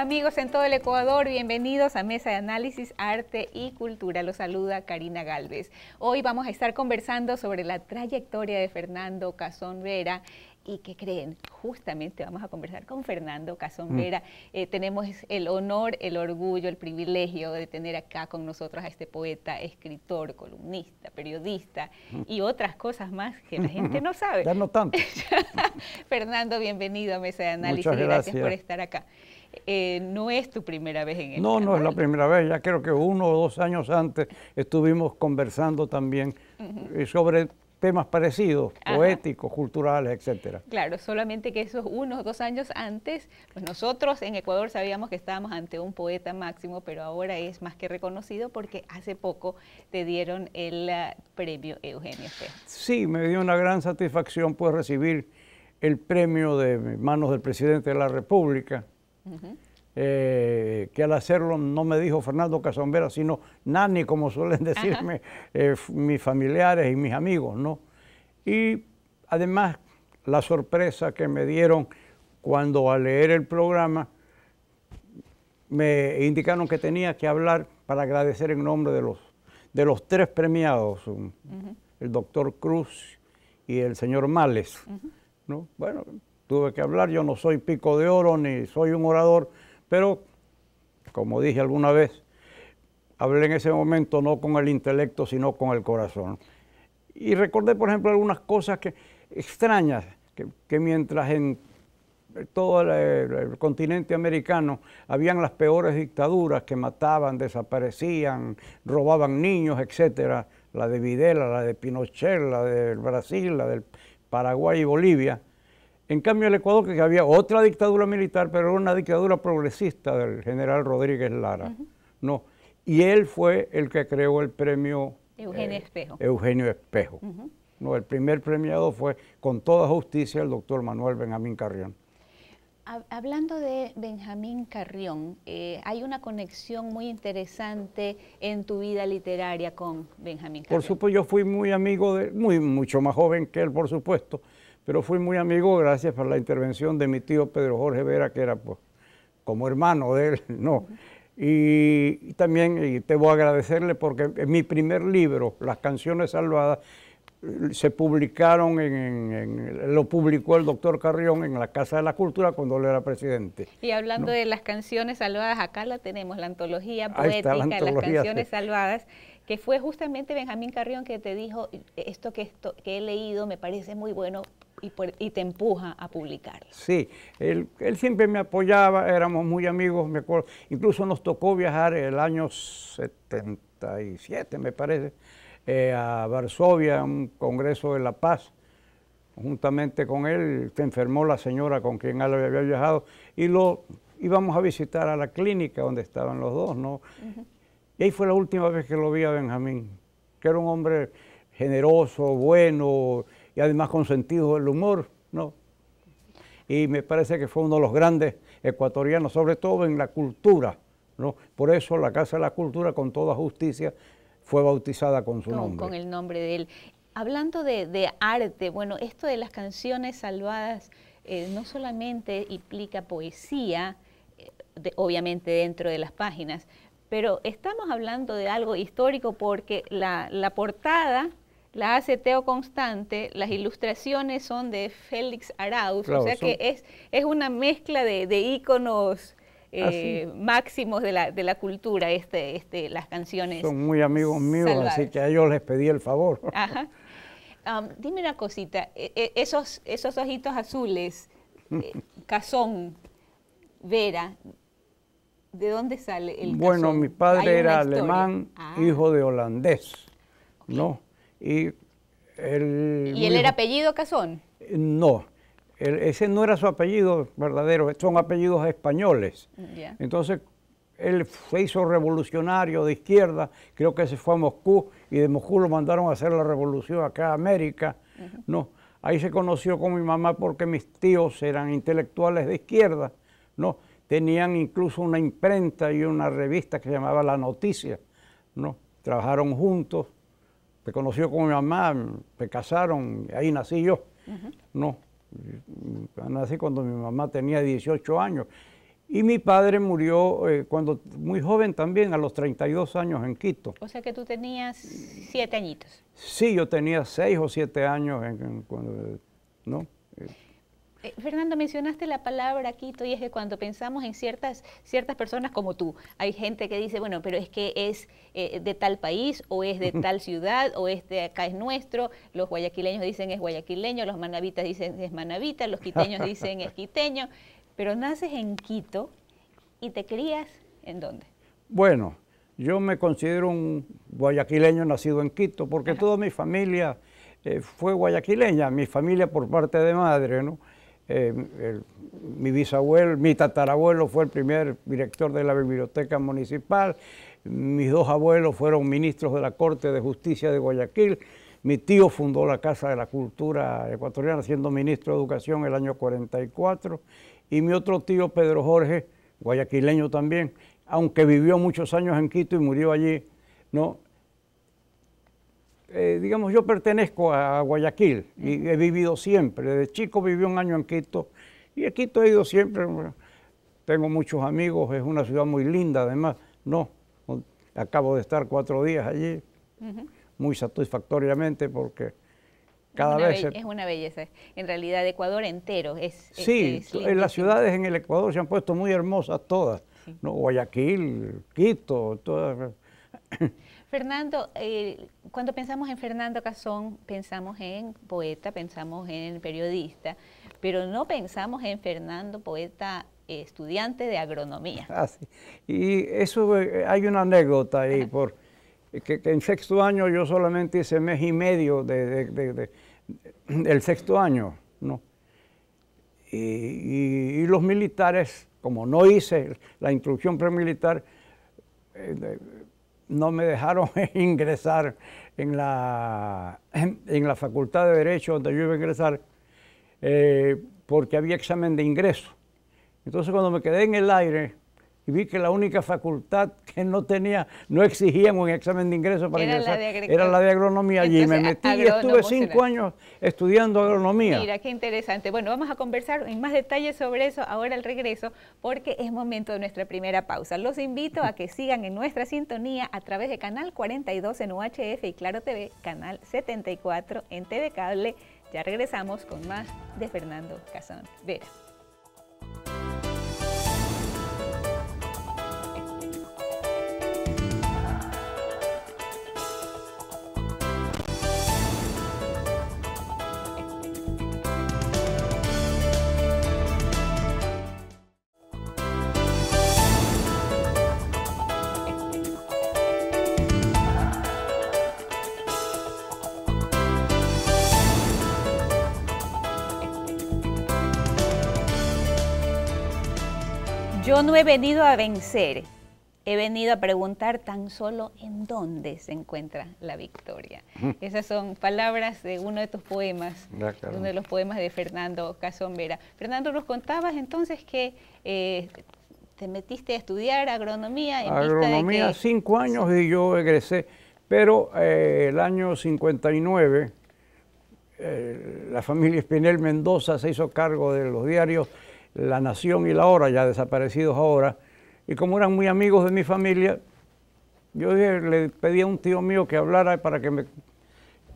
Amigos en todo el Ecuador, bienvenidos a Mesa de Análisis Arte y Cultura. Los saluda Karina Galvez. Hoy vamos a estar conversando sobre la trayectoria de Fernando Cazón Vera y que creen. Justamente vamos a conversar con Fernando Casombera. Mm. Eh, tenemos el honor, el orgullo, el privilegio de tener acá con nosotros a este poeta, escritor, columnista, periodista y mm. otras cosas más que la gente no sabe. Ya no tanto. Fernando, bienvenido a Mesa de Análisis. Muchas gracias. por estar acá. Eh, no es tu primera vez en el No, no es la primera vez, ya creo que uno o dos años antes estuvimos conversando también eh, sobre temas parecidos, poéticos, culturales, etcétera. Claro, solamente que esos unos dos años antes, pues nosotros en Ecuador sabíamos que estábamos ante un poeta máximo, pero ahora es más que reconocido porque hace poco te dieron el eh, premio Eugenio Espejo. Sí, me dio una gran satisfacción poder recibir el premio de manos del presidente de la República. Eh, que al hacerlo no me dijo Fernando Casombera, sino Nani, como suelen decirme eh, mis familiares y mis amigos, ¿no? Y además la sorpresa que me dieron cuando al leer el programa me indicaron que tenía que hablar para agradecer en nombre de los, de los tres premiados, el doctor Cruz y el señor Males. ¿no? Bueno, tuve que hablar, yo no soy pico de oro ni soy un orador, pero, como dije alguna vez, hablé en ese momento no con el intelecto, sino con el corazón. Y recordé, por ejemplo, algunas cosas que, extrañas que, mientras en todo el, continente americano habían las peores dictaduras que mataban, desaparecían, robaban niños, etc., la de Videla, la de Pinochet, la del Brasil, la del Paraguay y Bolivia, en cambio, el Ecuador, que había otra dictadura militar, pero era una dictadura progresista del general Rodríguez Lara. No. Y él fue el que creó el premio eh, Eugenio Espejo. Eugenio Espejo. No, el primer premiado fue con toda justicia el doctor Manuel Benjamín Carrión. Hablando de Benjamín Carrión, eh, hay una conexión muy interesante en tu vida literaria con Benjamín Carrión. Por supuesto, yo fui muy amigo de, muy mucho más joven que él, por supuesto, pero fui muy amigo gracias por la intervención de mi tío Pedro Jorge Vera, que era pues, como hermano de él, ¿no? Y, también te voy a agradecerle porque en mi primer libro, Las canciones salvadas, se publicaron, en, lo publicó el doctor Carrión en la Casa de la Cultura cuando él era presidente. Y hablando de las canciones salvadas, acá la tenemos, la antología poética, de las canciones salvadas, que fue justamente Benjamín Carrión que te dijo, esto que, esto que he leído me parece muy bueno, y, te empuja a publicar. Sí, él, siempre me apoyaba, éramos muy amigos, me acuerdo. Incluso nos tocó viajar el año 77, me parece, eh, a Varsovia, a un congreso de La Paz. Juntamente con él se enfermó la señora con quien él había viajado y lo íbamos a visitar a la clínica donde estaban los dos, ¿no? Y ahí fue la última vez que lo vi a Benjamín, que era un hombre generoso, bueno, y además con sentido del humor, ¿no? Y me parece que fue uno de los grandes ecuatorianos, sobre todo en la cultura, ¿no? Por eso la Casa de la Cultura, con toda justicia, fue bautizada con su nombre. Con el nombre de él. Hablando de, arte, bueno, esto de las canciones salvadas eh, no solamente implica poesía, eh, obviamente dentro de las páginas, pero estamos hablando de algo histórico porque la portada la hace Teo Constante, las ilustraciones son de Félix Arauz, o sea que es, es una mezcla de, de íconos eh, ah, máximos de la, de la cultura, este, este, las canciones. Son muy amigos míos, así que a ellos les pedí el favor. dime una cosita, e, e, esos, esos ojitos azules, eh, Cazón, Vera, ¿de dónde sale el Bueno, mi padre era alemán, ah. hijo de holandés, ¿no? Y, él, ¿Y él era apellido Cazón? No, ese no era su apellido verdadero, son apellidos españoles. Entonces, él se hizo revolucionario de izquierda, creo que se fue a Moscú y de Moscú lo mandaron a hacer la revolución acá a América. No, ahí se conoció con mi mamá porque mis tíos eran intelectuales de izquierda, ¿no? Tenían incluso una imprenta y una revista que se llamaba La Noticia, ¿no? Trabajaron juntos conoció con mi mamá, me casaron, ahí nací yo. No, nací cuando mi mamá tenía 18 años. Y mi padre murió eh, cuando muy joven también, a los 32 años en Quito. O sea que tú tenías siete añitos. Sí, yo tenía seis o siete años en, cuando, ¿no? Eh, Fernando, mencionaste la palabra Quito y es que cuando pensamos en ciertas, ciertas personas como tú, hay gente que dice, bueno, pero es que es eh, de tal país o es de tal ciudad o es de acá es nuestro, los guayaquileños dicen es guayaquileño, los manabitas dicen es manabita los quiteños dicen es quiteño, pero naces en Quito y te crías en dónde? Bueno, yo me considero un guayaquileño nacido en Quito porque toda mi familia... Eh, fue guayaquileña, mi familia por parte de madre, ¿no? Em, mi bisabuelo, mi tatarabuelo fue el primer director de la biblioteca municipal, mis dos abuelos fueron ministros de la Corte de Justicia de Guayaquil, mi tío fundó la Casa de la Cultura Ecuatoriana siendo ministro de Educación el año 44 y mi otro tío Pedro Jorge, guayaquileño también, aunque vivió muchos años en Quito y murió allí, ¿no? Eh, digamos, yo pertenezco a Guayaquil y he vivido siempre. de chico viví un año en Quito y a Quito he ido siempre. Tengo muchos amigos, es una ciudad muy linda además. No, acabo de estar cuatro días allí, muy satisfactoriamente porque cada vez... Es una belleza, en realidad Ecuador entero es... Sí, las ciudades en el Ecuador se han puesto muy hermosas todas, ¿no? Guayaquil, Quito, todas... Fernando, eh, cuando pensamos en Fernando Cazón, pensamos en poeta, pensamos en periodista, pero no pensamos en Fernando, poeta estudiante de agronomía. Ah, y eso, eh, hay una anécdota ahí, por, que, en sexto año yo solamente hice mes y medio del de, de, sexto año, ¿no? Y, y, los militares, como no hice la instrucción premilitar, eh, no me dejaron ingresar en la, en, la Facultad de Derecho donde yo iba a ingresar eh, porque había examen de ingreso. Entonces cuando me quedé en el aire, y vi que la única facultad que no tenía, no exigían un examen de ingreso para era ingresar, era la de agronomía. allí. y me metí y estuve cinco años estudiando agronomía. Mira, qué interesante. Bueno, vamos a conversar en más detalles sobre eso ahora al regreso, porque es momento de nuestra primera pausa. Los invito a que sigan en nuestra sintonía a través de Canal 42 en UHF y Claro TV, Canal 74 en TV Cable. Ya regresamos con más de Fernando Cazón Vera. Yo no he venido a vencer, he venido a preguntar tan solo en dónde se encuentra la victoria. Esas son palabras de uno de tus poemas, uno de los poemas de Fernando Casombera. Fernando, nos contabas entonces que eh, te metiste a estudiar agronomía. En agronomía, cinco años y yo egresé, pero eh, el año 59 eh, la familia Espinel Mendoza se hizo cargo de los diarios la Nación y La Hora, ya desaparecidos ahora, y como eran muy amigos de mi familia, yo le pedí a un tío mío que hablara para que me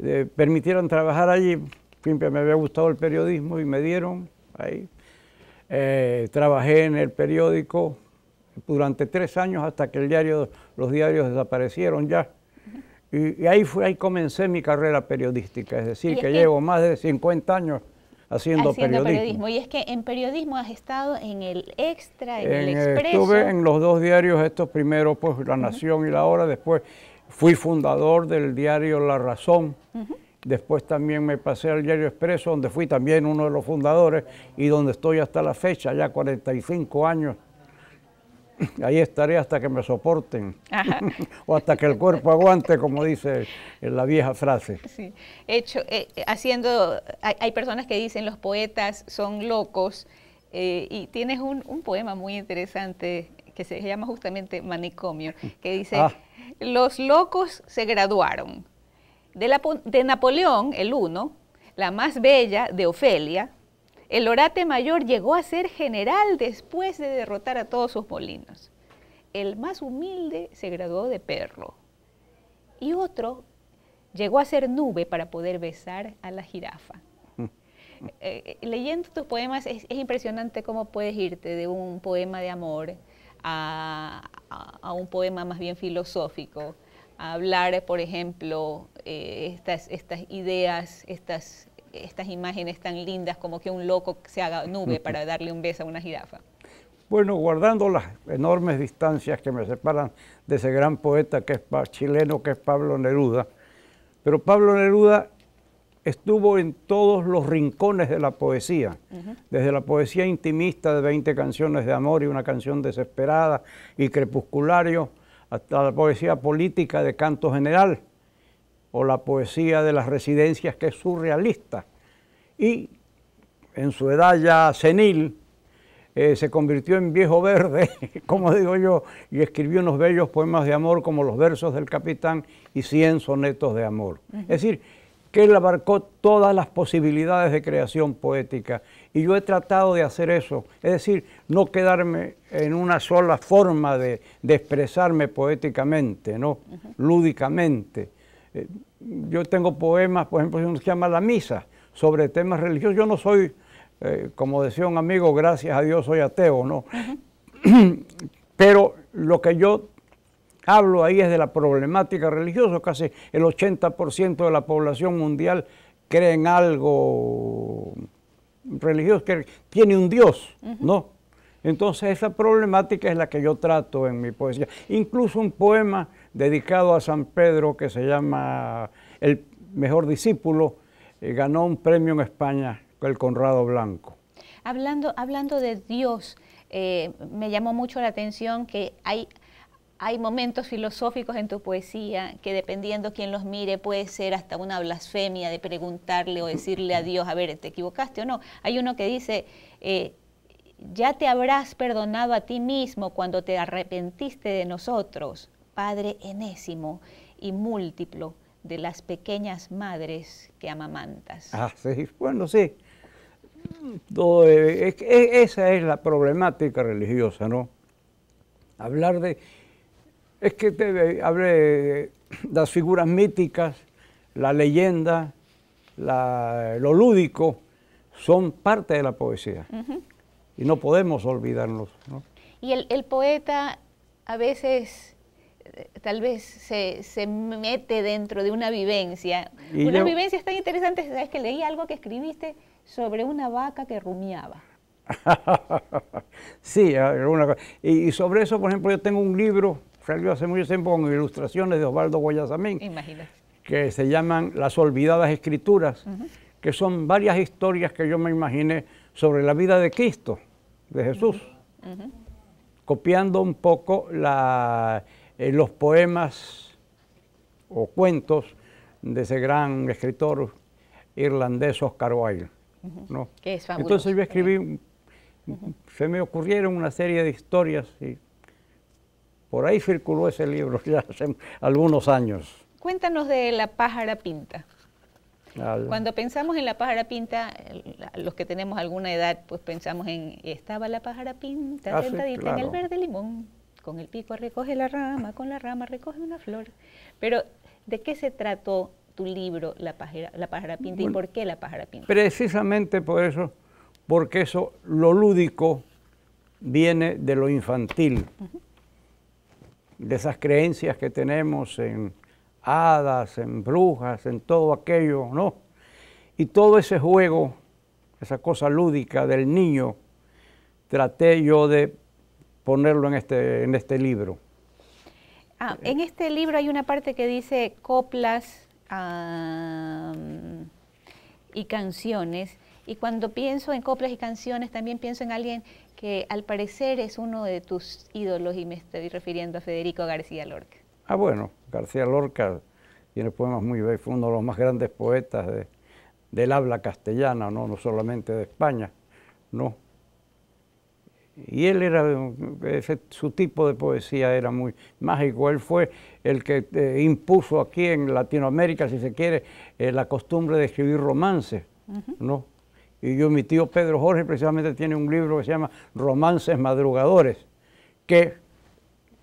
eh, permitieran trabajar allí, me había gustado el periodismo y me dieron ahí. Eh, trabajé en el periódico durante tres años hasta que el diario, los diarios desaparecieron ya. Y, ahí, ahí comencé mi carrera periodística, es decir, que llevo más de 50 años haciendo, periodismo. Y es que en periodismo has estado en el Extra, en, el eh, Expreso. Estuve en los dos diarios, estos primero pues La Nación y La Hora, después fui fundador del diario La Razón. Después también me pasé al Diario Expreso, donde fui también uno de los fundadores y donde estoy hasta la fecha, ya 45 años Ahí estaré hasta que me soporten o hasta que el cuerpo aguante, como dice la vieja frase. Sí. Hecho, eh, eh, haciendo, hay, personas que dicen los poetas son locos eh, y tienes un, poema muy interesante que se llama justamente Manicomio, que dice, ah. los locos se graduaron. De, de Napoleón, el uno, la más bella de Ofelia, el orate mayor llegó a ser general después de derrotar a todos sus molinos. El más humilde se graduó de perro y otro llegó a ser nube para poder besar a la jirafa. Mm. Eh, eh, leyendo tus poemas es, impresionante cómo puedes irte de un poema de amor a, un poema más bien filosófico, a hablar, por ejemplo, eh, estas, estas ideas, estas estas imágenes tan lindas como que un loco se haga nube para darle un beso a una jirafa? Bueno, guardando las enormes distancias que me separan de ese gran poeta que es chileno que es Pablo Neruda, pero Pablo Neruda estuvo en todos los rincones de la poesía, desde la poesía intimista de 20 canciones de amor y una canción desesperada y crepusculario, hasta la poesía política de canto general, o la poesía de las residencias que es surrealista. Y en su edad ya senil, eh, se convirtió en viejo verde, como digo yo, y escribió unos bellos poemas de amor como los versos del capitán y 100 sonetos de amor. Es decir, que él abarcó todas las posibilidades de creación poética y yo he tratado de hacer eso, es decir, no quedarme en una sola forma de, expresarme poéticamente, ¿no? lúdicamente, eh, yo tengo poemas, por ejemplo, uno se llama La Misa, sobre temas religiosos. Yo no soy, eh, como decía un amigo, gracias a Dios soy ateo, ¿no? Pero lo que yo hablo ahí es de la problemática religiosa. Casi el 80% de la población mundial cree en algo religioso, que tiene un Dios, ¿no? Entonces esa problemática es la que yo trato en mi poesía. Incluso un poema dedicado a San Pedro que se llama El Mejor Discípulo, eh, ganó un premio en España, el Conrado Blanco. Hablando, hablando de Dios, eh, me llamó mucho la atención que hay, hay momentos filosóficos en tu poesía que dependiendo quién los mire puede ser hasta una blasfemia de preguntarle o decirle a Dios, a ver, ¿te equivocaste o no? Hay uno que dice, eh, ya te habrás perdonado a ti mismo cuando te arrepentiste de nosotros padre enésimo y múltiplo de las pequeñas madres que amamantas. Ah, sí, bueno, sí. Eh, eh, esa es la problemática religiosa, ¿no? Hablar de... Es que te eh, hablé de las figuras míticas, la leyenda, lo lúdico, son parte de la poesía. Y no podemos olvidarlos, ¿no? Y el poeta a veces tal vez se, se, mete dentro de una vivencia. una vivencia tan interesante, sabes que leí algo que escribiste sobre una vaca que rumiaba. sí, Y, sobre eso, por ejemplo, yo tengo un libro, salió hace mucho tiempo con ilustraciones de Osvaldo Guayasamín, que se llaman Las Olvidadas Escrituras, que son varias historias que yo me imaginé sobre la vida de Cristo, de Jesús, copiando un poco la en eh, los poemas o cuentos de ese gran escritor irlandés Oscar Wilde. ¿no? Entonces yo escribí, eh. se me ocurrieron una serie de historias y por ahí circuló ese libro ya hace algunos años. Cuéntanos de La pájara pinta. Cuando pensamos en la pájara pinta, los que tenemos alguna edad, pues pensamos en, estaba la pájara pinta, ah, sentadita en el verde limón con el pico recoge la rama, con la rama recoge una flor. Pero, ¿de qué se trató tu libro, La, Pajera, la Pájara Pinta, y por qué La Pájara Pinta? Precisamente por eso, porque eso, lo lúdico, viene de lo infantil, de esas creencias que tenemos en hadas, en brujas, en todo aquello, ¿no? Y todo ese juego, esa cosa lúdica del niño, traté yo de ponerlo en este, en este libro. Ah, en este libro hay una parte que dice coplas y canciones. Y cuando pienso en coplas y canciones, también pienso en alguien que al parecer es uno de tus ídolos y me estoy refiriendo a Federico García Lorca. Ah, bueno, García Lorca tiene poemas muy bellos, fue uno de los más grandes poetas de, del habla castellana, ¿no? no solamente de España, ¿no? Y él era, su tipo de poesía era muy mágico. Él fue el que eh, impuso aquí en Latinoamérica, si se quiere, eh, la costumbre de escribir romances, Y yo, mi tío Pedro Jorge, precisamente tiene un libro que se llama Romances Madrugadores, que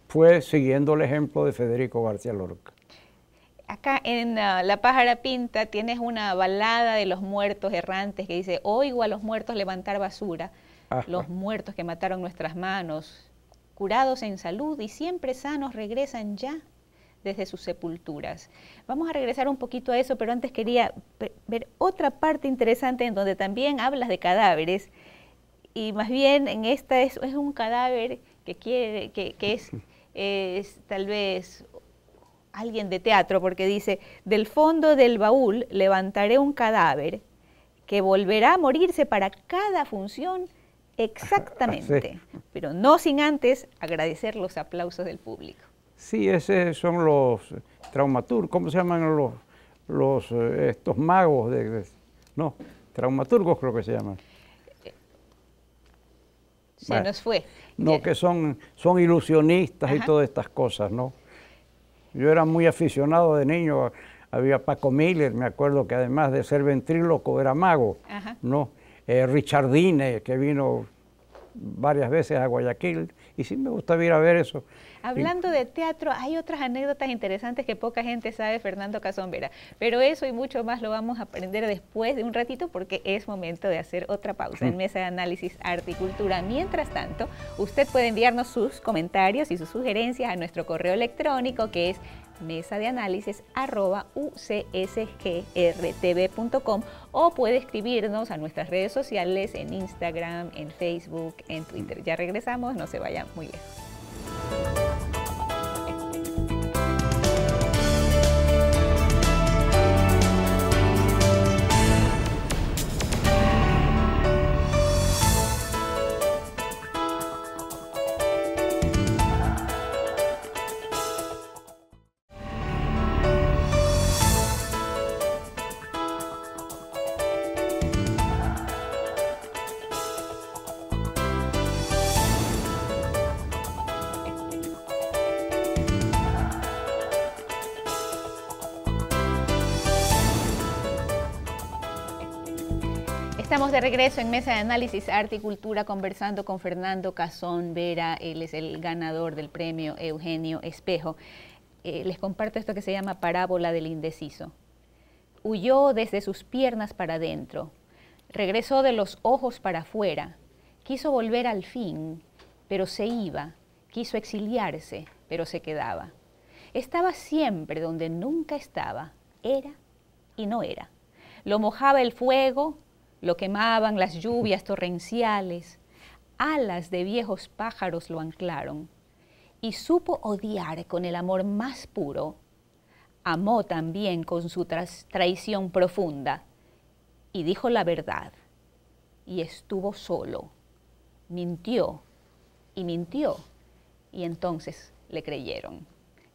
fue siguiendo el ejemplo de Federico García Lorca. Acá en ah, La Pájara Pinta tienes una balada de los muertos errantes que dice, oigo a los muertos levantar basura los muertos que mataron nuestras manos, curados en salud y siempre sanos regresan ya desde sus sepulturas. Vamos a regresar un poquito a eso, pero antes quería ver otra parte interesante en donde también hablas de cadáveres. Y más bien en esta es, un cadáver que quiere, que, es, es tal vez alguien de teatro, porque dice, del fondo del baúl levantaré un cadáver que volverá a morirse para cada función Exactamente, ah, pero no sin antes agradecer los aplausos del público. Sí, esos son los traumaturgos, ¿cómo se llaman los, los eh, estos magos? De, no, traumaturgos creo que se llaman. Se nos fue. No, que son, son ilusionistas y todas estas cosas, ¿no? Yo era muy aficionado de niño, había Paco Miller, me acuerdo que además de ser ventríloco era mago, ¿no? Eh, Richardine, que vino varias veces a Guayaquil, y sí me gusta ir a ver eso. Hablando de teatro, hay otras anécdotas interesantes que poca gente sabe, Fernando Casombera, pero eso y mucho más lo vamos a aprender después de un ratito porque es momento de hacer otra pausa en mm. Mesa de Análisis Arte y Cultura. Mientras tanto, usted puede enviarnos sus comentarios y sus sugerencias a nuestro correo electrónico que es mesa de análisis arroba ucsgrtv.com o puede escribirnos a nuestras redes sociales en Instagram, en Facebook, en Twitter. Ya regresamos, no se vayan muy lejos. de regreso en Mesa de Análisis Arte y Cultura conversando con Fernando Cazón Vera. Él es el ganador del premio Eugenio Espejo. Eh, les comparto esto que se llama Parábola del Indeciso. Huyó desde sus piernas para adentro, regresó de los ojos para afuera, quiso volver al fin, pero se iba, quiso exiliarse, pero se quedaba. Estaba siempre donde nunca estaba, era y no era. Lo mojaba el fuego, lo quemaban las lluvias torrenciales, alas de viejos pájaros lo anclaron, y supo odiar con el amor más puro. Amó también con su traición profunda, y dijo la verdad, y estuvo solo, mintió, y mintió, y entonces le creyeron.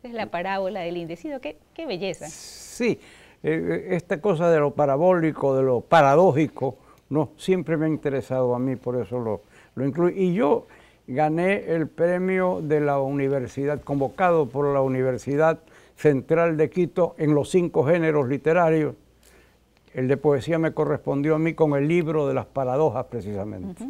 Es la parábola del indecido, qué, qué belleza. Sí, eh, eh, esta cosa de lo parabólico, de lo paradójico, no, siempre me ha interesado a mí, por eso lo, lo incluyo. Y yo gané el premio de la universidad, convocado por la Universidad Central de Quito en los cinco géneros literarios. El de poesía me correspondió a mí con el libro de las paradojas, precisamente.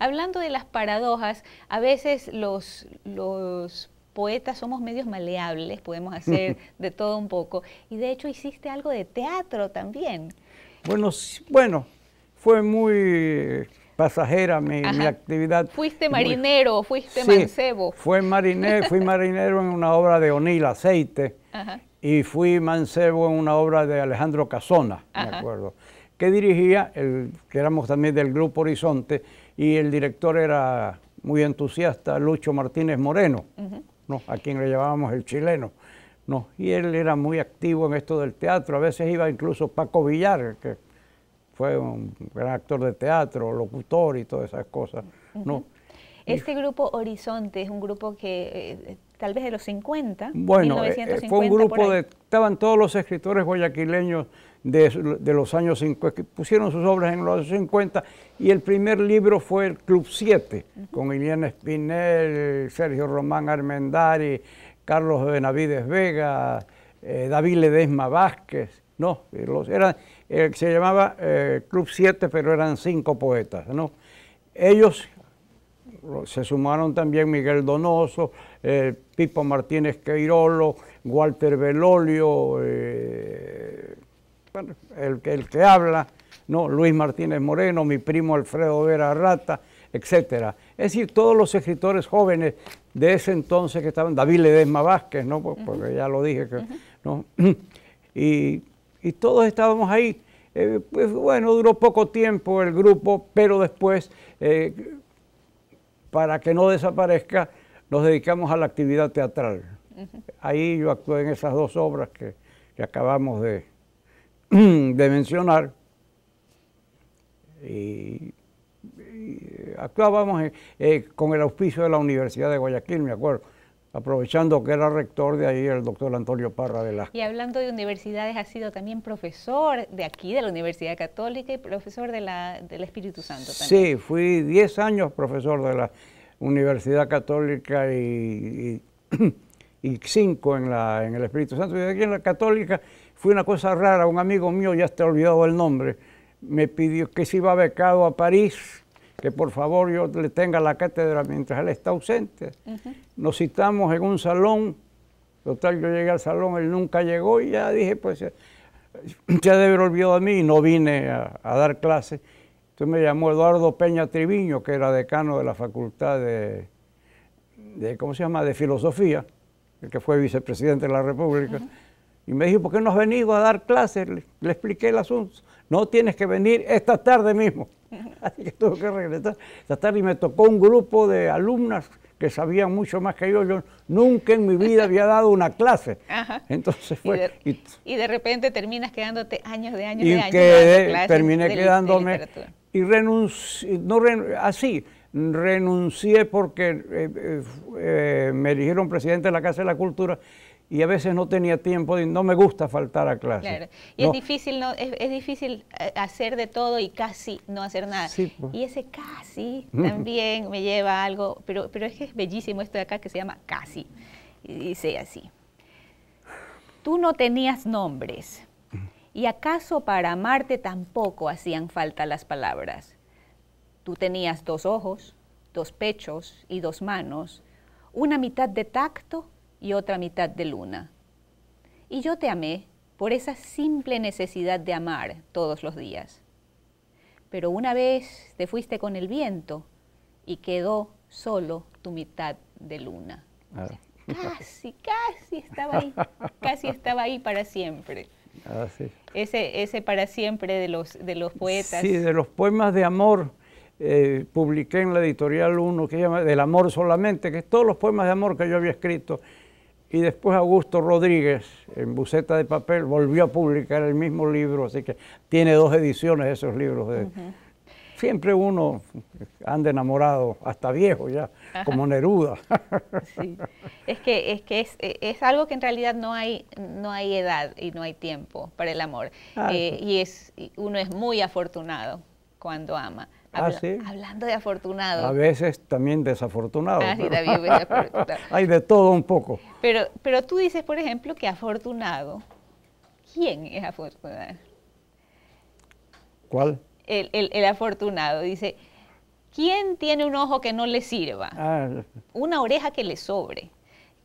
Hablando de las paradojas, a veces los, los poetas somos medios maleables, podemos hacer de todo un poco. Y de hecho hiciste algo de teatro también. Bueno, bueno fue muy pasajera mi, actividad. Fuiste marinero, fuiste mancebo. Fue marinero, fui marinero en una obra de Onil Aceite y fui mancebo en una obra de Alejandro Casona, acuerdo, que dirigía, el, que éramos también del Grupo Horizonte y el director era muy entusiasta, Lucho Martínez Moreno no, a quien le llamábamos el chileno, no. Y él era muy activo en esto del teatro, a veces iba incluso Paco Villar, que fue un gran actor de teatro, locutor y todas esas cosas, no. Este grupo Horizonte es un grupo que eh, tal vez de los 50, bueno, eh, eh, fue un grupo de, estaban todos los escritores guayaquileños de, los años 50, que pusieron sus obras en los años 50, y el primer libro fue el Club 7, con Iliana Espinel, Sergio Román Armendari, Carlos Benavides Vega, eh, David Ledesma Vázquez, no, eh, los, eran, eh, se llamaba Club 7, pero eran cinco poetas, ¿no? Ellos se sumaron también Miguel Donoso, Pipo Martínez Queirolo, Walter Belolio, el, el que habla, ¿no? Luis Martínez Moreno, mi primo Alfredo Vera Rata, etc. Es decir, todos los escritores jóvenes de ese entonces que estaban, David Ledesma Vázquez, pues, Porque ya lo dije, que, ¿no? Y, todos estábamos ahí. Eh, pues, bueno, duró poco tiempo el grupo, pero después, eh, para que no desaparezca, nos dedicamos a la actividad teatral. Ahí yo actué en esas dos obras que acabamos de, de mencionar, y, actuábamos eh, eh, con el auspicio de la Universidad de Guayaquil, me acuerdo, aprovechando que era rector de ahí el doctor Antonio Parra de la Y hablando de universidades, ha sido también profesor de aquí, de la Universidad Católica, y profesor de la, del Espíritu Santo también. Sí, fui 10 años profesor de la Universidad Católica y, 5 en, la, en el Espíritu Santo. Y aquí en la Católica fue una cosa rara, un amigo mío, ya está olvidado el nombre, me pidió que si iba becado a París, que por favor yo le tenga la cátedra mientras él está ausente. Nos citamos en un salón, total yo llegué al salón, él nunca llegó y ya dije, pues eh, ya debe haber olvidado a mí y no vine a, dar clase. Entonces me llamó Eduardo Peña Triviño, que era decano de la Facultad de, de ¿cómo se llama?, de Filosofía, el que fue vicepresidente de la República. Y me dijo, ¿por qué no has venido a dar clases? Le, expliqué el asunto. No tienes que venir esta tarde mismo. Así que tuve que regresar esta tarde y me tocó un grupo de alumnas que sabían mucho más que yo. Yo nunca en mi vida había dado una clase. Entonces fue. Y de, repente terminas quedándote años de años de años. terminé quedándome. y renuncié, no así, renuncié porque eh, eh, eh, me eligieron presidente de la Casa de la Cultura y a veces no tenía tiempo, y no me gusta faltar a clase. Y es difícil, es, difícil eh, hacer de todo y casi no hacer nada. Pues. Y ese casi mm. también me lleva a algo, pero, pero es que es bellísimo esto de acá que se llama casi. Y dice así. Tú no tenías nombres, y acaso para amarte tampoco hacían falta las palabras. Tú tenías dos ojos, dos pechos y dos manos, una mitad de tacto y otra mitad de luna. Y yo te amé por esa simple necesidad de amar todos los días. Pero una vez te fuiste con el viento y quedó solo tu mitad de luna. Ah. casi, casi estaba ahí, casi estaba ahí para siempre. Ah, ese, ese, para siempre de los, de los poetas. Sí, de los poemas de amor. Eh, publiqué en la editorial uno que llama Del amor solamente, que es todos los poemas de amor que yo había escrito y después Augusto Rodríguez, en Buceta de Papel, volvió a publicar el mismo libro, así que tiene dos ediciones esos libros. De, Siempre uno anda enamorado, hasta viejo ya, como Neruda. Es que, es, que es, e, es, algo que en realidad no hay, no hay edad y no hay tiempo para el amor. Eh, y es, uno es muy afortunado cuando ama. Ah, hablando de afortunado. A veces también ah, desafortunado. Hay de todo un poco. Pero, pero tú dices, por ejemplo, que afortunado. ¿Quién es afortunado? ¿Cuál? El, afortunado. Dice, ¿quién tiene un ojo que no le sirva? Ah. Una oreja que le sobre.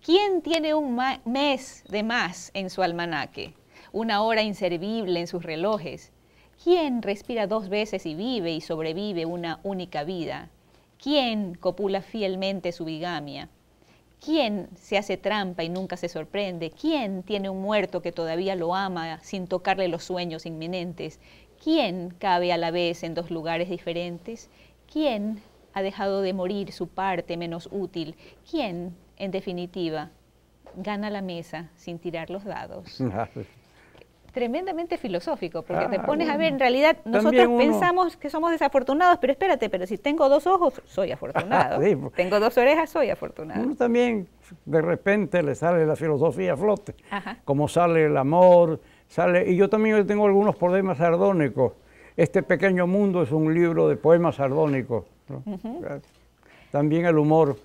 ¿Quién tiene un mes de más en su almanaque? Una hora inservible en sus relojes ¿Quién respira dos veces y vive y sobrevive una única vida? ¿Quién copula fielmente su bigamia? ¿Quién se hace trampa y nunca se sorprende? ¿Quién tiene un muerto que todavía lo ama sin tocarle los sueños inminentes? ¿Quién cabe a la vez en dos lugares diferentes? ¿Quién ha dejado de morir su parte menos útil? ¿Quién, en definitiva, gana la mesa sin tirar los dados? tremendamente filosófico, porque te ah, pones a ver, en realidad nosotros pensamos que somos desafortunados, pero espérate, pero si tengo dos ojos, soy afortunado. Pues. Tengo dos orejas, soy afortunado. Uno también de repente le sale la filosofía a flote, como sale el amor, sale... Y yo también tengo algunos poemas sardónicos. Este pequeño mundo es un libro de poemas sardónicos. También el humor.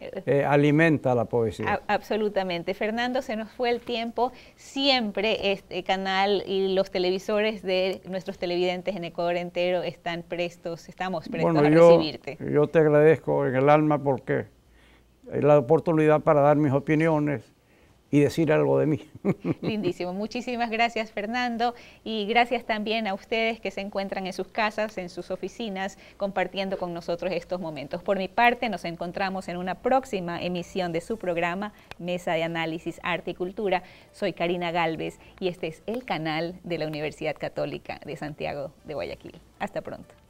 Eh, alimenta la poesía. absolutamente. Fernando, se nos fue el tiempo. Siempre este canal y los televisores de nuestros televidentes en Ecuador entero están prestos, estamos prestos a recibirte. Yo te agradezco en el alma porque es la oportunidad para dar mis opiniones y decir algo de mí. Lindísimo. Muchísimas gracias, Fernando. Y gracias también a ustedes que se encuentran en sus casas, en sus oficinas, compartiendo con nosotros estos momentos. Por mi parte, nos encontramos en una próxima emisión de su programa, Mesa de Análisis, Arte y Cultura. Soy Karina Galvez y este es el canal de la Universidad Católica de Santiago de Guayaquil. Hasta pronto.